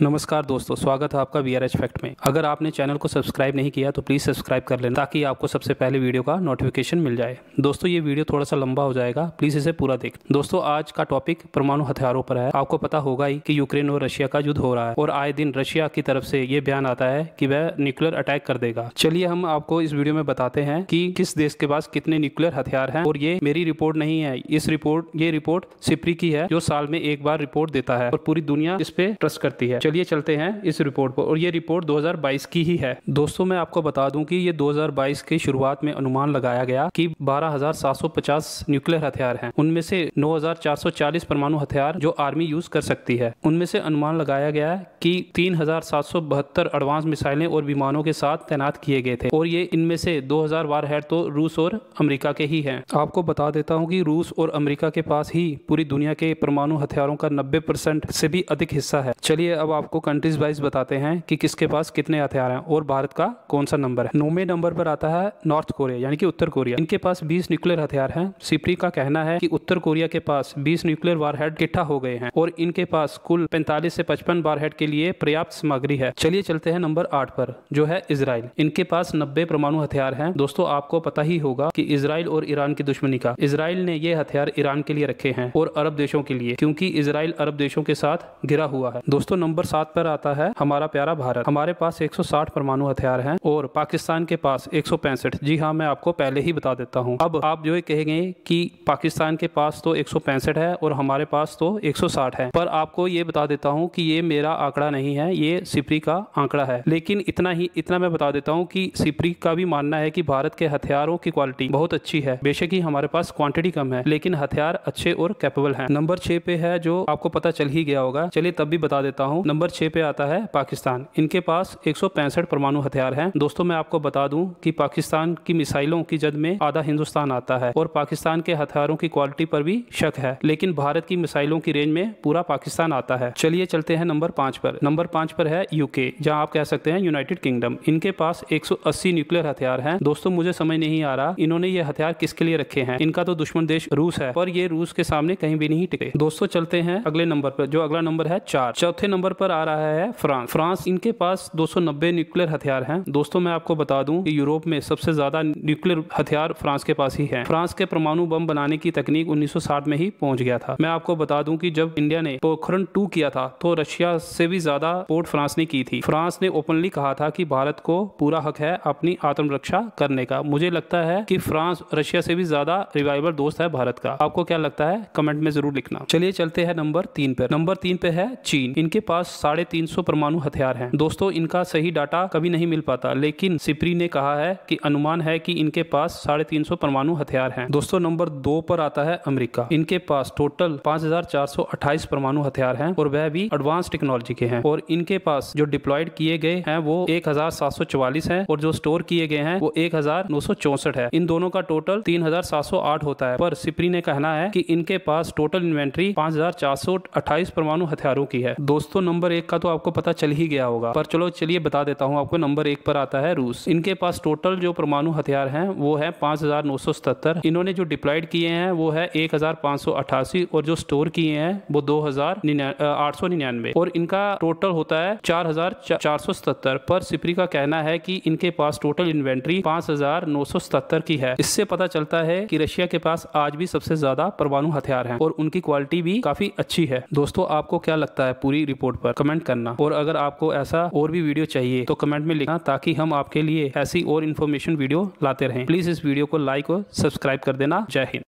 नमस्कार दोस्तों स्वागत है आपका वी आर एच फैक्ट में अगर आपने चैनल को सब्सक्राइब नहीं किया तो प्लीज़ सब्सक्राइब कर लेना ताकि आपको सबसे पहले वीडियो का नोटिफिकेशन मिल जाए दोस्तों ये वीडियो थोड़ा सा लंबा हो जाएगा प्लीज़ इसे पूरा देख दोस्तों आज का टॉपिक परमाणु हथियारों पर है आपको पता होगा ही कि यूक्रेन और रशिया का युद्ध हो रहा है और आए दिन रशिया की तरफ से ये बयान आता है कि वह न्यूक्लियर अटैक कर देगा चलिए हम आपको इस वीडियो में बताते हैं कि किस देश के पास कितने न्यूक्लियर हथियार हैं और ये मेरी रिपोर्ट नहीं है इस रिपोर्ट ये रिपोर्ट सिप्री की है जो साल में एक बार रिपोर्ट देता है और पूरी दुनिया इस पे ट्रस्ट करती है चलिए चलते हैं इस रिपोर्ट पर और ये रिपोर्ट 2022 की ही है दोस्तों मैं आपको बता दूं कि ये 2022 के शुरुआत में अनुमान लगाया गया कि 12,750 न्यूक्लियर हथियार हैं उनमें से 9,440 परमाणु हथियार जो आर्मी यूज कर सकती है उनमें से अनुमान लगाया गया कि 3,772 एडवांस मिसाइलें और विमानों के साथ तैनात किए गए थे और ये इनमें से हजार वार हेड तो रूस और अमरीका के ही है आपको बता देता हूँ की रूस और अमरीका के पास ही पूरी दुनिया के परमाणु हथियारों का नब्बे से भी अधिक हिस्सा है चलिए अब आपको कंट्रीज वाइज बताते हैं कि किसके पास कितने हथियार हैं और भारत का कौन सा नंबर है नौवे नंबर पर आता है नॉर्थ कोरिया यानी कि उत्तर कोरिया इनके पास बीस न्यूक्लियर हथियार है सिपरी का कहना है की उत्तर कोरिया के पास बीस न्यूक्लियर हेड इकट्ठा हो गए हैं और इनके पास कुल पैंतालीस से 55 हेड के लिए पर्याप्त सामग्री है चलिए चलते हैं नंबर आठ पर जो है इसराइल इनके पास नब्बे परमाणु हथियार है दोस्तों आपको पता ही होगा की इसराइल और ईरान की दुश्मनी का इसराइल ने ये हथियार ईरान के लिए रखे हैं और अरब देशों के लिए क्योंकि इसराइल अरब देशों के साथ घिरा हुआ है दोस्तों नंबर नंबर सात पर आता है हमारा प्यारा भारत हमारे पास 160 परमाणु हथियार हैं और पाकिस्तान के पास एक जी हाँ मैं आपको पहले ही बता देता हूँ अब आप जो कहेंगे कि पाकिस्तान के पास तो एक है और हमारे पास तो एक है पर आपको ये बता देता हूँ कि ये मेरा आंकड़ा नहीं है ये सिपरी का आंकड़ा है लेकिन इतना ही इतना मैं बता देता हूँ कि सिपरी का भी मानना है कि भारत के हथियारों की क्वालिटी बहुत अच्छी है बेशक ही हमारे पास क्वांटिटी कम है लेकिन हथियार अच्छे और कैपेबल है नंबर छह पे है जो आपको पता चल ही गया होगा चलिए तब भी बता देता हूँ नंबर छः पे आता है पाकिस्तान इनके पास एक परमाणु हथियार हैं दोस्तों मैं आपको बता दूं कि पाकिस्तान की मिसाइलों की जद में आधा हिंदुस्तान आता है और पाकिस्तान के हथियारों की क्वालिटी पर भी शक है लेकिन भारत की मिसाइलों की रेंज में पूरा पाकिस्तान आता है चलिए चलते हैं नंबर पाँच पर नंबर पाँच पर है यूके जहाँ आप कह सकते हैं यूनाइटेड किंगडम इनके पास एक न्यूक्लियर हथियार है दोस्तों मुझे समझ नहीं आ रहा इन्होंने ये हथियार किसके लिए रखे हैं इनका तो दुश्मन देश रूस है पर ये रूस के सामने कहीं भी नहीं टिके दोस्तों चलते हैं अगले नंबर पर जो अगला नंबर है चार चौथे नंबर नंबर पर आ रहा है फ्रांस फ्रांस इनके पास 290 न्यूक्लियर हथियार हैं दोस्तों मैं आपको बता दूं कि यूरोप में सबसे ज्यादा न्यूक्लियर हथियार फ्रांस के पास ही है फ्रांस के परमाणु बम बनाने की तकनीक 1960 में ही पहुंच गया था मैं आपको बता दूं कि जब इंडिया ने पोखरण टू किया था तो रशिया से भी ज्यादा पोर्ट फ्रांस ने की थी फ्रांस ने ओपनली कहा था की भारत को पूरा हक है अपनी आत्मरक्षा करने का मुझे लगता है की फ्रांस रशिया से भी ज्यादा रिवाइवल दोस्त है भारत का आपको क्या लगता है कमेंट में जरूर लिखना चलिए चलते हैं नंबर तीन पर नंबर तीन पे है चीन इनके पास पास साढ़े तीन सौ परमाणु हथियार हैं दोस्तों इनका सही डाटा कभी नहीं मिल पाता लेकिन सिप्री ने कहा है कि अनुमान है कि इनके पास साढ़े तीन सौ परमाणु हथियार हैं दोस्तों नंबर दो पर आता है अमेरिका इनके पास टोटल पांच हजार चार सौ अट्ठाईस परमाणु हथियार हैं और वह भी एडवांस टेक्नोलॉजी के हैं और इनके पास जो डिप्लॉयड किए गए हैं वो एक हजार सात सौ चौवालीस है और जो स्टोर किए गए हैं वो एक हजार नौ सौ चौसठ है इन दोनों का टोटल तीन हजार सात सौ आठ होता है पर सिप्री ने कहना है कि इनके पास टोटल इन्वेंट्री पाँच हजार चार सौ अट्ठाईस परमाणु हथियारों की है दोस्तों नंबर एक का तो आपको पता चल ही गया होगा पर चलो चलिए बता देता हूँ आपको नंबर एक पर आता है रूस इनके पास टोटल जो परमाणु हथियार हैं वो है पाँच इन्होंने जो डिप्लॉयड किए हैं वो है एक और जो स्टोर किए हैं वो दो हजार और इनका टोटल होता है चार पर सिपरी का कहना है कि इनके पास टोटल इन्वेंट्री पाँच की है इससे पता चलता है कि रशिया के पास आज भी सबसे ज्यादा परमाणु हथियार हैं और उनकी क्वालिटी भी काफी अच्छी है दोस्तों आपको क्या लगता है पूरी रिपोर्ट पर कमेंट करना और अगर आपको ऐसा और भी वीडियो चाहिए तो कमेंट में लिखना ताकि हम आपके लिए ऐसी और इन्फॉर्मेशन वीडियो लाते रहें प्लीज इस वीडियो को लाइक और सब्सक्राइब कर देना जय हिंद